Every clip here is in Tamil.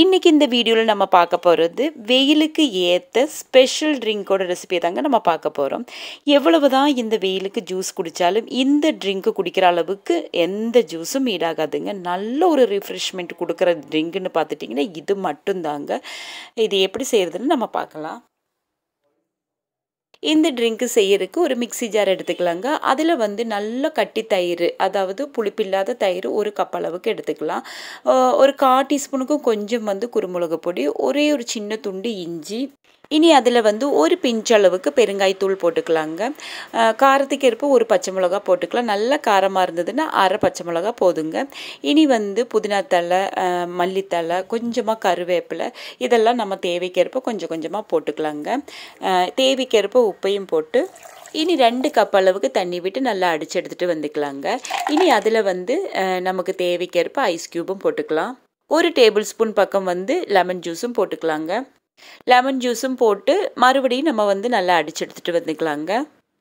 இன்றைக்கி இந்த வீடியோவில் நம்ம பார்க்க போகிறது வெயிலுக்கு ஏற்ற ஸ்பெஷல் ட்ரிங்க்கோட ரெசிபி தாங்க நம்ம பார்க்க போகிறோம் எவ்வளவு தான் இந்த வெயிலுக்கு ஜூஸ் குடித்தாலும் இந்த ட்ரிங்க்கு குடிக்கிற அளவுக்கு எந்த ஜூஸும் ஈடாகாதுங்க நல்ல ஒரு ரிஃப்ரெஷ்மெண்ட் கொடுக்குற ட்ரிங்க்குன்னு பார்த்துட்டிங்கன்னா இது மட்டும்தாங்க இது எப்படி செய்கிறதுன்னு நம்ம பார்க்கலாம் இந்த ட்ரிங்க்கு செய்யறதுக்கு ஒரு மிக்சி ஜார் எடுத்துக்கலாங்க அதில் வந்து நல்ல கட்டி தயிர் அதாவது புளிப்பில்லாத தயிர் ஒரு கப் அளவுக்கு எடுத்துக்கலாம் ஒரு கால் டீஸ்பூனுக்கும் கொஞ்சம் வந்து குருமிளகு பொடி ஒரே ஒரு சின்ன துண்டு இஞ்சி இனி அதில் வந்து ஒரு பிஞ்சளவுக்கு பெருங்காய்த்தூள் போட்டுக்கலாங்க காரத்துக்கு ஏற்ப ஒரு பச்சை மிளகா போட்டுக்கலாம் நல்ல காரமாக இருந்ததுன்னா அரை பச்சை மிளகா போதுங்க இனி வந்து புதினா தழை மல்லித்தழை கொஞ்சமாக கருவேப்பிலை இதெல்லாம் நம்ம தேவைக்கேற்ப கொஞ்சம் கொஞ்சமாக போட்டுக்கலாங்க தேவைக்கேற்ப உப்பையும் போட்டு இனி ரெண்டு கப் அளவுக்கு தண்ணி விட்டு நல்லா அடிச்சு எடுத்துகிட்டு வந்துக்கலாங்க இனி அதில் வந்து நமக்கு தேவைக்கேற்ப ஐஸ் க்யூபும் போட்டுக்கலாம் ஒரு டேபிள் ஸ்பூன் பக்கம் வந்து லெமன் ஜூஸும் போட்டுக்கலாங்க லெமன் ஜூஸும் போட்டு மறுபடியும் நம்ம வந்து நல்லா அடிச்சு எடுத்துகிட்டு வந்துக்கலாங்க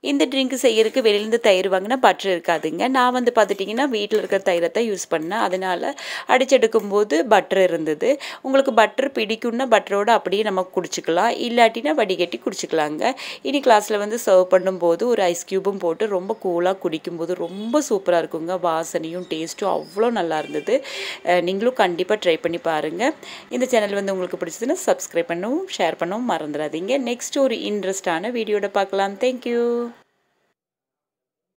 இந்த ட்ரிங்க் செய்யறதுக்கு வெளியிலேருந்து தயிர் வாங்கினா பற்று இருக்காதுங்க நான் வந்து பார்த்துட்டிங்கன்னா வீட்டில் இருக்கிற தயிரை தான் யூஸ் பண்ணேன் அதனால் அடிச்செடுக்கும் போது பட்டர் இருந்தது உங்களுக்கு பட்டர் பிடிக்கும்னா பட்டரோடு அப்படியே நம்ம குடிச்சிக்கலாம் இல்லாட்டினா வடிகட்டி குடிச்சிக்கலாங்க இனி கிளாஸில் வந்து சர்வ் பண்ணும்போது ஒரு ஐஸ் க்யூபும் போட்டு ரொம்ப கூலாக குடிக்கும்போது ரொம்ப சூப்பராக இருக்குங்க வாசனையும் டேஸ்ட்டும் அவ்வளோ நல்லா இருந்தது நீங்களும் கண்டிப்பாக ட்ரை பண்ணி பாருங்கள் இந்த சேனல் வந்து உங்களுக்கு பிடிச்சதுன்னா சப்ஸ்கிரைப் பண்ணவும் ஷேர் பண்ணவும் மறந்துடாதீங்க நெக்ஸ்ட் ஒரு இன்ட்ரெஸ்டான வீடியோட பார்க்கலாம் தேங்க்யூ